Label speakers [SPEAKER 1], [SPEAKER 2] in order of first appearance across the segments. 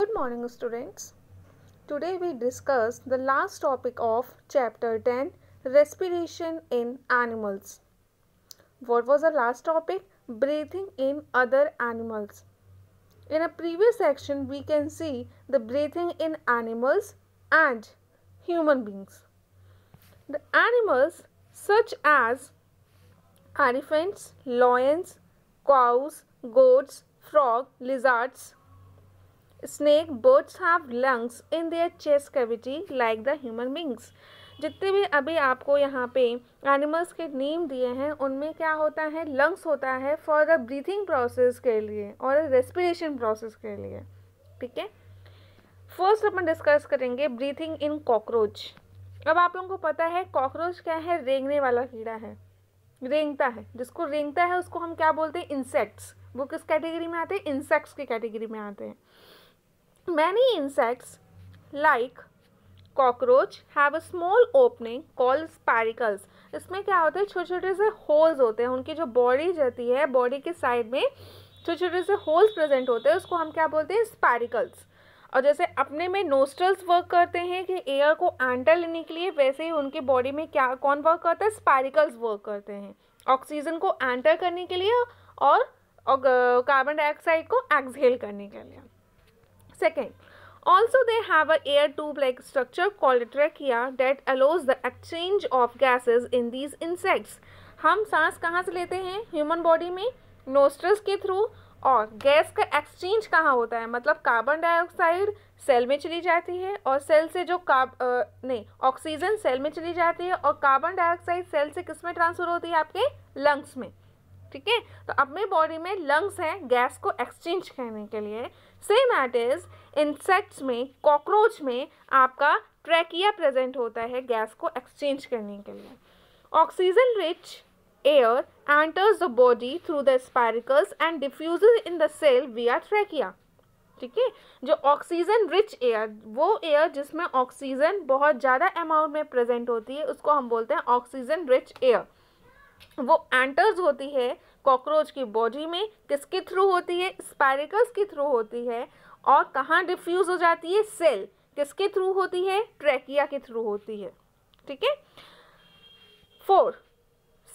[SPEAKER 1] Good morning students. Today we discuss the last topic of chapter 10 respiration in animals. What was the last topic? Breathing in other animals. In a previous section we can see the breathing in animals and human beings. The animals such as elephants, lions, cows, goats, frogs, lizards, snake bats have lungs in their chest cavity like the human beings जितने भी अभी आपको यहाँ पे animals के name दिए हैं उनमें क्या होता है लंग्स होता है फॉर द ब्रीथिंग प्रोसेस के लिए और रेस्पिरेशन प्रोसेस के लिए ठीक है फर्स्ट अपन डिस्कस करेंगे ब्रीथिंग इन कॉकरोच अब आप लोगों को पता है कॉकरोच क्या है रेंगने वाला कीड़ा है रेंगता है जिसको रेंगता है उसको हम क्या बोलते हैं इंसेक्ट्स वो किस कैटेगरी में आते हैं इंसेक्ट्स की कैटेगरी में आते हैं Many insects like cockroach have a small opening called spiracles. इसमें क्या होता है छोटे छोटे से होल्स होते हैं उनकी जो बॉडी रहती है बॉडी के साइड में छोटे छोटे से होल्स प्रेजेंट होते हैं उसको हम क्या बोलते हैं स्पैरिकल्स और जैसे अपने में नोस्ट्रल्स वर्क करते हैं कि एयर को एंटर लेने के लिए वैसे ही उनके बॉडी में क्या कौन वर्क करता है स्पैरिकल्स वर्क करते हैं ऑक्सीजन को एंटर करने के लिए और, और कार्बन डाइऑक्साइड को एक्सहेल करने के लिए Second, also they have a air tube like structure called trachea that allows the exchange of gases in these insects. हम सांस कहाँ से लेते हैं ह्यूमन बॉडी में नोस्ट्रल्स के थ्रू और गैस का एक्सचेंज कहाँ होता है मतलब कार्बन डाइऑक्साइड सेल में चली जाती है और सेल से जो कार्ब नहीं ऑक्सीजन सेल में चली जाती है और कार्बन डाइऑक्साइड सेल से किस में ट्रांसफ़र होती है आपके लंग्स में ठीक है तो अपने बॉडी में लंग्स हैं गैस को एक्सचेंज करने के लिए सेम एट इज इंसेक्ट्स में कॉकरोच में आपका ट्रैकिया प्रेजेंट होता है गैस को एक्सचेंज करने के लिए oxygen rich air enters the body through the spiracles and diffuse in the cell via trachea ठीक है जो ऑक्सीजन रिच एयर वो एयर जिसमें ऑक्सीजन बहुत ज़्यादा अमाउंट में प्रेजेंट होती है उसको हम बोलते हैं ऑक्सीजन रिच एयर वो एंटर्स होती है कॉकरोच की बॉडी में किसके थ्रू होती है स्पारिकल्स के थ्रू होती है और कहाँ डिफ्यूज़ हो जाती है सेल किसके थ्रू होती है ट्रैकिया के थ्रू होती है ठीक है four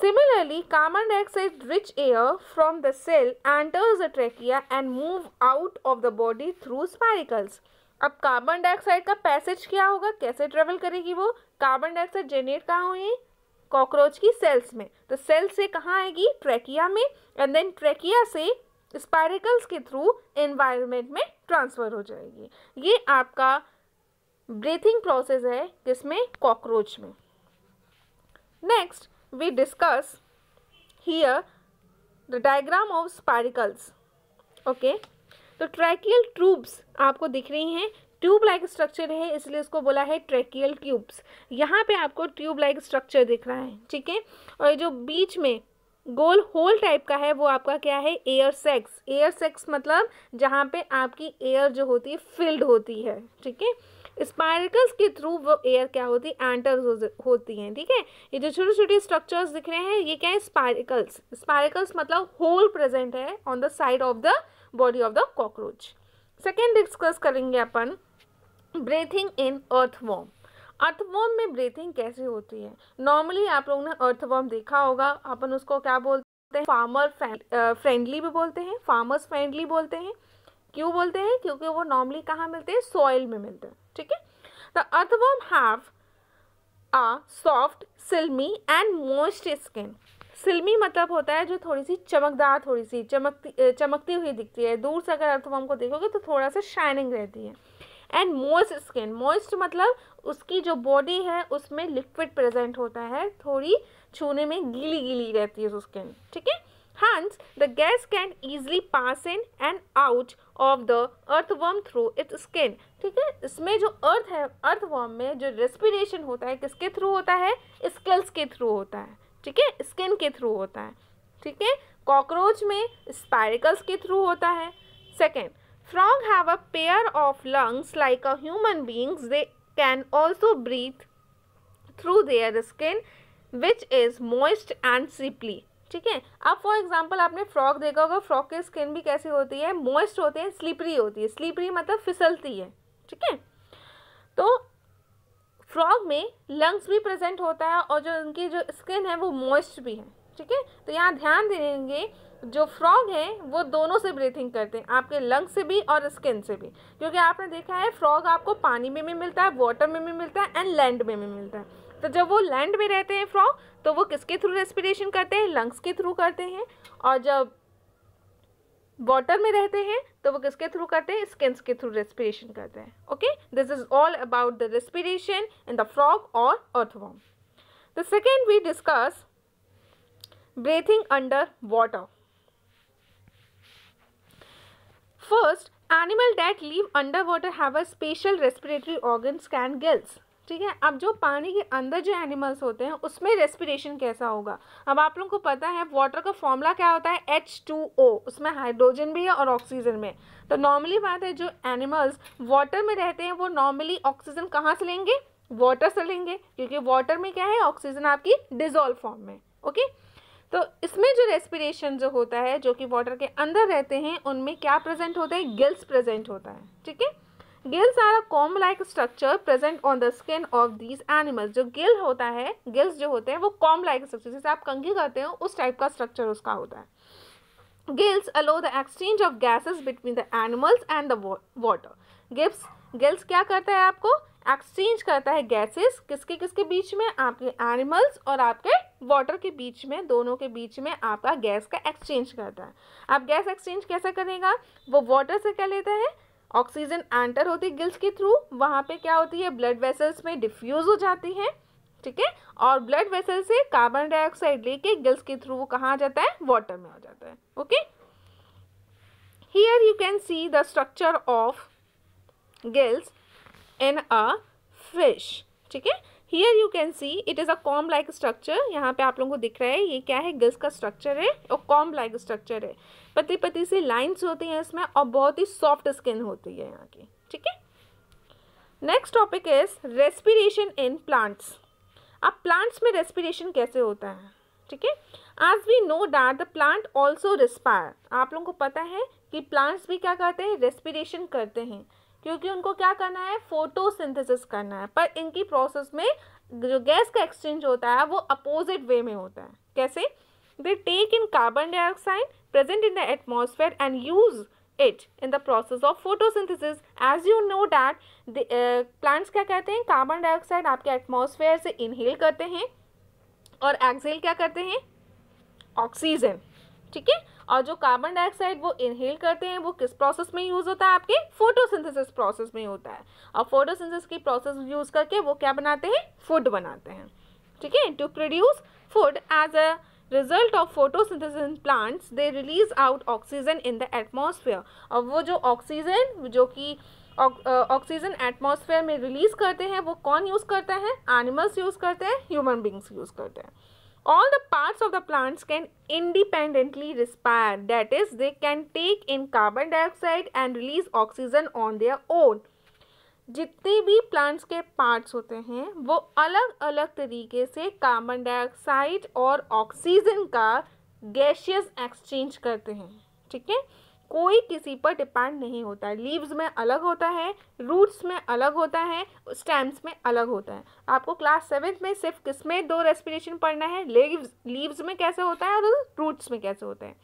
[SPEAKER 1] similarly carbon dioxide rich air from the cell enters the trachea and move out of the body through spiracles. अब कार्बन डाइऑक्साइड का पैसेज क्या होगा कैसे ट्रेवल करेगी वो कार्बन डाइऑक्साइड जेनेट कहाँ हुई कॉकरोच की सेल्स में तो सेल से कहाँ आएगी ट्रेकिया में एंड देन ट्रेकिया से स्पायरिकल्स के थ्रू एनवायरनमेंट में ट्रांसफ़र हो जाएगी ये आपका ब्रीथिंग प्रोसेस है किसमें कॉकरोच में next we discuss here the diagram of spiracles okay तो ट्रैकियल ट्रूब्स आपको दिख रही हैं ट्यूब लाइक स्ट्रक्चर है इसलिए उसको बोला है ट्रेकियल ट्यूब्स यहाँ पे आपको ट्यूब लाइक स्ट्रक्चर दिख रहा है ठीक है और जो बीच में गोल होल टाइप का है वो आपका क्या है एयर सेक्स एयर सेक्स मतलब जहाँ पे आपकी एयर जो होती है फिल्ड होती है ठीक है स्पार्कल्स के थ्रू वो एयर क्या होती है एंटर होती हैं ठीक है ये जो छोटे छोटे स्ट्रक्चर्स दिख रहे हैं ये क्या है स्पार्कल्स स्पार्कल्स मतलब होल प्रेजेंट है on the side of the body of the cockroach second discuss करेंगे अपन ब्रीथिंग इन अर्थवॉम अर्थवॉम में ब्रीथिंग कैसे होती है नॉर्मली आप लोगों ने अर्थवॉम देखा होगा अपन उसको क्या बोलते हैं फार्मर फ्रेंडली भी बोलते हैं फार्मर्स फ्रेंडली बोलते हैं क्यों बोलते हैं क्योंकि वो नॉर्मली कहाँ मिलते हैं सॉइल में मिलते हैं ठीक है the earthworm have a soft slimy and moist skin slimy मतलब होता है जो थोड़ी सी चमकदार थोड़ी सी चमकती चमकती हुई दिखती है दूर से अगर अर्थवॉम को देखोगे तो थोड़ा सा शाइनिंग रहती है एंड मोइस्ट स्किन मोइस्ट मतलब उसकी जो बॉडी है उसमें लिक्विड प्रेजेंट होता है थोड़ी छूने में गीली गीली रहती है स्किन ठीक है Hence, the gas can easily pass in and out of the earthworm through its skin ठीक है इसमें जो अर्थ है अर्थवर्म में जो रेस्पिरेशन होता है किसके थ्रू होता है स्केल्स के थ्रू होता है ठीक है स्किन के थ्रू होता है ठीक है कॉकरोच में स्पाइरिकल्स के थ्रू होता है second Frog have a pair of lungs like a human beings. They can also breathe through their skin which is moist and slippery. ठीक है अब फॉर एग्जाम्पल आपने फ्रॉक देखा होगा फ्रॉक की स्किन भी कैसी होती है मॉइस्ट होते हैं स्लीपरी होती है स्लीपरी मतलब फिसलती है ठीक है तो फ्रॉग में लंग्स भी प्रेजेंट होता है और जो उनकी जो स्किन है वो मॉइस्ट भी है ठीक है तो यहाँ ध्यान देंगे जो फ्रॉग हैं वो दोनों से ब्रीथिंग करते हैं आपके लंग से भी और स्किन से भी क्योंकि आपने देखा है फ्रॉग आपको पानी में भी मिलता है वाटर में भी मिलता है एंड लैंड में भी मिलता है तो जब वो लैंड में रहते हैं फ्रॉग तो वो किसके थ्रू रेस्पिरेशन करते हैं लंग्स के थ्रू करते हैं और जब वाटर में रहते हैं तो वो किसके थ्रू करते हैं स्किन्स के थ्रू रेस्पिरेशन करते हैं okay this is all about the respiration in the frog और earthworm the second we discuss breathing under water first animal that live under water have a special respiratory organ scan gills ठीक है अब जो पानी के अंदर जो animals होते हैं उसमें रेस्पिरेशन कैसा होगा अब आप लोगों को पता है वाटर का फॉर्मूला क्या होता है एच टू ओ उसमें हाइड्रोजन भी है और ऑक्सीजन में तो नॉर्मली बात है जो एनिमल्स वाटर में रहते हैं वो नॉर्मली ऑक्सीजन कहाँ से लेंगे वाटर से लेंगे क्योंकि वाटर में क्या है ऑक्सीजन आपकी डिजोल्व फॉर्म में ओके okay? तो इसमें जो रेस्पिरेशन जो होता है जो कि वाटर के अंदर रहते हैं उनमें क्या प्रेजेंट होता है गिल्स प्रेजेंट होता है ठीक है gills are a comb like structure present on the skin of these animals जो गिल होता है गिल्स जो होते हैं वो कॉम लाइक स्ट्रक्चर जैसे आप कंघी करते हो उस टाइप का स्ट्रक्चर उसका होता है gills allow the exchange of gases between the animals and the water गिप्स गिल्स क्या करता है आपको एक्सचेंज करता है गैसेस किसके किसके बीच में आपके एनिमल्स और आपके वाटर के बीच में दोनों के बीच में आपका गैस का एक्सचेंज करता है आप गैस एक्सचेंज कैसे करेगा वो वाटर से क्या लेता है ऑक्सीजन एंटर होती है गिल्स के थ्रू वहाँ पे क्या होती है ब्लड वेसल्स में डिफ्यूज़ हो जाती है ठीक है और ब्लड वेसल से कार्बन डाइऑक्साइड लेके गिल्स के थ्रू वो कहाँ जाता है वाटर में आ जाता है okay here you can see the structure of gills in a fish ठीक है here you can see it is a comb like structure यहाँ पे आप लोगों को दिख रहा है ये क्या है गिल्स का स्ट्रक्चर है और कॉम लाइक स्ट्रक्चर है पति पति से लाइन्स होती हैं इसमें और बहुत ही सॉफ्ट स्किन होती है यहाँ की ठीक है next topic is respiration in plants अब प्लांट्स में रेस्पिरेशन कैसे होता है ठीक है आज we know that the plant also respire आप लोगों को पता है कि प्लांट्स भी क्या करते हैं रेस्पिरेशन करते हैं क्योंकि उनको क्या करना है फोटोसिंथेसिस करना है पर इनकी प्रोसेस में जो गैस का एक्सचेंज होता है वो अपोजिट वे में होता है कैसे they take in carbon dioxide present in the atmosphere and use it in the process of photosynthesis as you know that plants क्या कहते हैं कार्बन डाइऑक्साइड आपके एटमोसफेयर से इनहेल करते हैं और एक्सेल क्या करते हैं ऑक्सीजन ठीक है और जो कार्बन डाइऑक्साइड वो इनहेल करते हैं वो किस प्रोसेस में यूज़ होता है आपके फोटोसिंथेसिस प्रोसेस में होता है और फोटोसिंथेसिस की प्रोसेस यूज़ करके वो क्या बनाते हैं फूड बनाते हैं ठीक है to produce food as a result of photosynthesis in plants they release out oxygen in the atmosphere और वो जो ऑक्सीजन जो कि ऑक्सीजन एटमोसफेयर में रिलीज़ करते हैं वो कौन यूज़ करता है एनिमल्स यूज़ करते हैं ह्यूमन बींग्स यूज़ करते हैं all the parts of the plants can independently respire that is they can take in carbon dioxide and release oxygen on their own जितने भी प्लांट्स के पार्ट्स होते हैं वो अलग अलग तरीके से कार्बन डाइऑक्साइड और ऑक्सीजन का गैशियस एक्सचेंज करते हैं ठीक है कोई किसी पर डिपेंड नहीं होता है लीव्स में अलग होता है रूट्स में अलग होता है स्टेम्स में अलग होता है आपको क्लास सेवेंथ में सिर्फ किस में दो रेस्पिरेशन पढ़ना है लीव्स लीव्स में कैसे होता है और रूट्स में कैसे होते हैं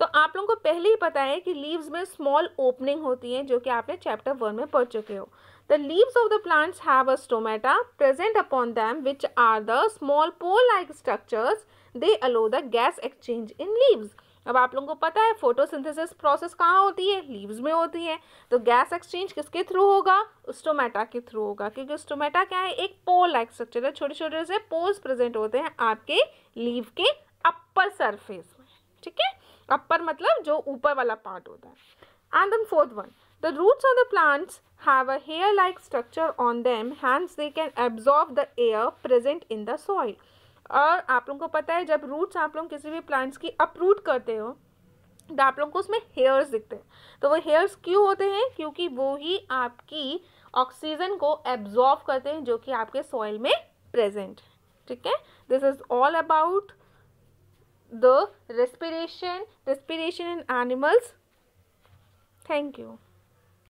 [SPEAKER 1] तो आप लोगों को पहले ही पता है कि लीव्स में स्मॉल ओपनिंग होती है जो कि आपने चैप्टर वन में पढ़ चुके हो the leaves of the plants have a stomata present upon them which are the small pore like structures they allow the gas exchange in leaves अब आप लोगों को पता है फोटोसिंथेसिस प्रोसेस कहाँ होती है लीव्स में होती है तो गैस एक्सचेंज किसके थ्रू होगा स्टोमेटा के थ्रू होगा क्योंकि स्टोमेटा क्या है एक पोल लाइक स्ट्रक्चर है छोटे छोटे से पोल्स प्रेजेंट होते हैं आपके लीव के अपर सरफेस में ठीक है अपर मतलब जो ऊपर वाला पार्ट होता है and then fourth one the roots of the plants have a hair like structure on them hence they can absorb the air present in the soil और आप लोगों को पता है जब रूट्स आप लोग किसी भी प्लांट्स की अपरूट करते हो तो आप लोगों को उसमें हेयर्स दिखते हैं तो वो हेयर्स क्यों होते हैं क्योंकि वो ही आपकी ऑक्सीजन को एब्जॉर्व करते हैं जो कि आपके सॉइल में प्रेजेंट है ठीक है this is all about the respiration respiration in animals thank you